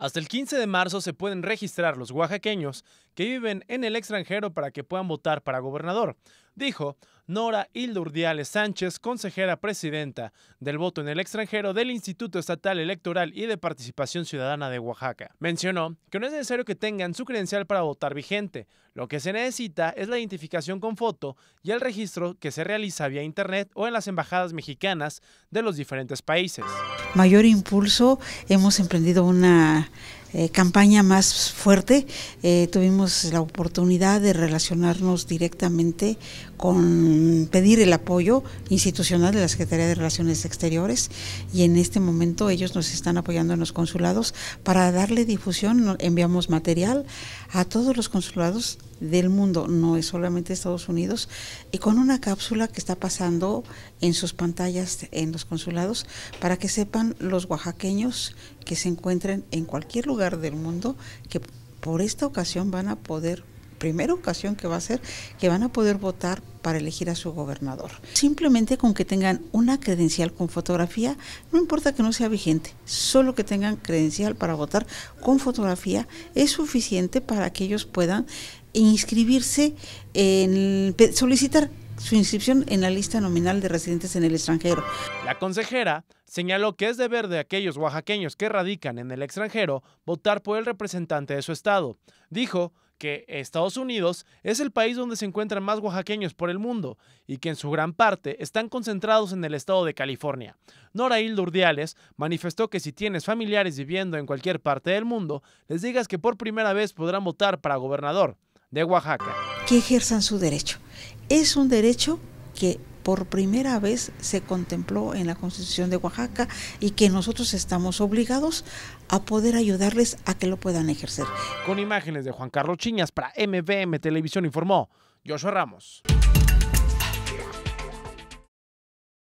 Hasta el 15 de marzo se pueden registrar los oaxaqueños que viven en el extranjero para que puedan votar para gobernador, dijo Nora Urdiales Sánchez, consejera presidenta del voto en el extranjero del Instituto Estatal Electoral y de Participación Ciudadana de Oaxaca. Mencionó que no es necesario que tengan su credencial para votar vigente, lo que se necesita es la identificación con foto y el registro que se realiza vía Internet o en las embajadas mexicanas de los diferentes países mayor impulso. Hemos emprendido una eh, campaña más fuerte, eh, tuvimos la oportunidad de relacionarnos directamente con pedir el apoyo institucional de la Secretaría de Relaciones Exteriores y en este momento ellos nos están apoyando en los consulados para darle difusión, enviamos material a todos los consulados del mundo, no es solamente Estados Unidos, y con una cápsula que está pasando en sus pantallas en los consulados para que sepan los oaxaqueños que se encuentren en cualquier lugar del mundo que por esta ocasión van a poder primera ocasión que va a ser que van a poder votar para elegir a su gobernador. Simplemente con que tengan una credencial con fotografía, no importa que no sea vigente, solo que tengan credencial para votar con fotografía es suficiente para que ellos puedan inscribirse en solicitar su inscripción en la lista nominal de residentes en el extranjero. La consejera señaló que es deber de aquellos oaxaqueños que radican en el extranjero votar por el representante de su estado. Dijo que Estados Unidos es el país donde se encuentran más oaxaqueños por el mundo y que en su gran parte están concentrados en el estado de California. Nora Durdiales Urdiales manifestó que si tienes familiares viviendo en cualquier parte del mundo, les digas que por primera vez podrán votar para gobernador de Oaxaca. Que ejerzan su derecho es un derecho que por primera vez se contempló en la Constitución de Oaxaca y que nosotros estamos obligados a poder ayudarles a que lo puedan ejercer. Con imágenes de Juan Carlos Chiñas para MVM Televisión informó Joshua Ramos.